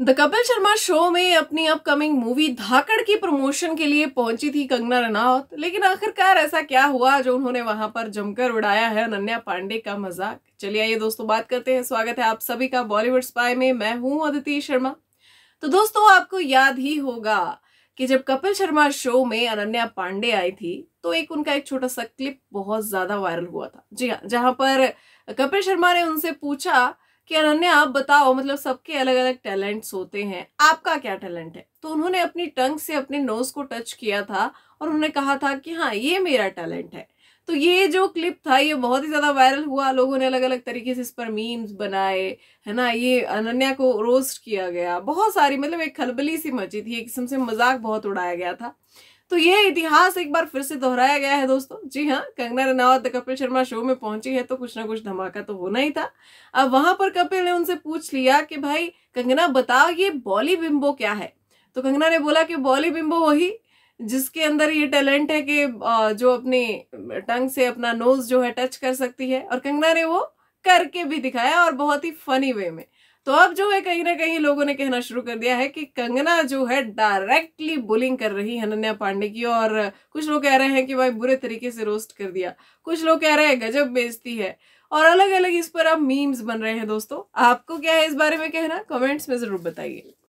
the Kapil Sharma show में अपनी upcoming movie धाकड़ की प्रमोशन के लिए पहुंची थी कंगना रनावत लेकिन आखिरकार ऐसा क्या हुआ जो उन्होंने वहां पर जमकर उड़ाया है अनन्या पांडे का मजाक चलिए आइए दोस्तों बात करते हैं स्वागत है आप सभी का बॉलीवुड स्पाई में मैं हूं अदिति शर्मा तो दोस्तों आपको याद ही होगा कि जब कपिल शर्मा शो में अनन्या पांडे आई थी तो एक उनका एक छोटा सा क्लिप बहुत ज्यादा वायरल हुआ था जी हाँ जहां पर कपिल शर्मा ने उनसे पूछा कि अनन्या आप बताओ मतलब सबके अलग अलग टैलेंट्स होते हैं आपका क्या टैलेंट है तो उन्होंने अपनी टंग से अपने नोज को टच किया था और उन्होंने कहा था कि हाँ ये मेरा टैलेंट है तो ये जो क्लिप था ये बहुत ही ज़्यादा वायरल हुआ लोगों ने अलग अलग तरीके से इस पर मीम्स बनाए है ना ये अनन्या को रोस्ट किया गया बहुत सारी मतलब एक खलबली सी मची थी एक किस्म से मजाक बहुत उड़ाया गया था तो ये इतिहास एक बार फिर से दोहराया गया है दोस्तों जी हाँ कंगना रनावत कपिल शर्मा शो में पहुंची है तो कुछ ना कुछ धमाका तो होना ही था अब वहां पर कपिल ने उनसे पूछ लिया कि भाई कंगना बताओ ये बॉली बिम्बो क्या है तो कंगना ने बोला कि बॉली बिम्बो वही जिसके अंदर ये टैलेंट है कि जो अपने टंग से अपना नोज जो है टच कर सकती है और कंगना ने वो करके भी दिखाया और बहुत ही फनी वे में तो अब जो है कहीं ना कहीं लोगों ने कहना शुरू कर दिया है कि कंगना जो है डायरेक्टली बुलिंग कर रही है अनन्या पांडे की और कुछ लोग कह रहे हैं कि भाई बुरे तरीके से रोस्ट कर दिया कुछ लोग कह रहे हैं गजब बेचती है और अलग अलग इस पर अब मीम्स बन रहे हैं दोस्तों आपको क्या है इस बारे में कहना कमेंट्स में जरूर बताइए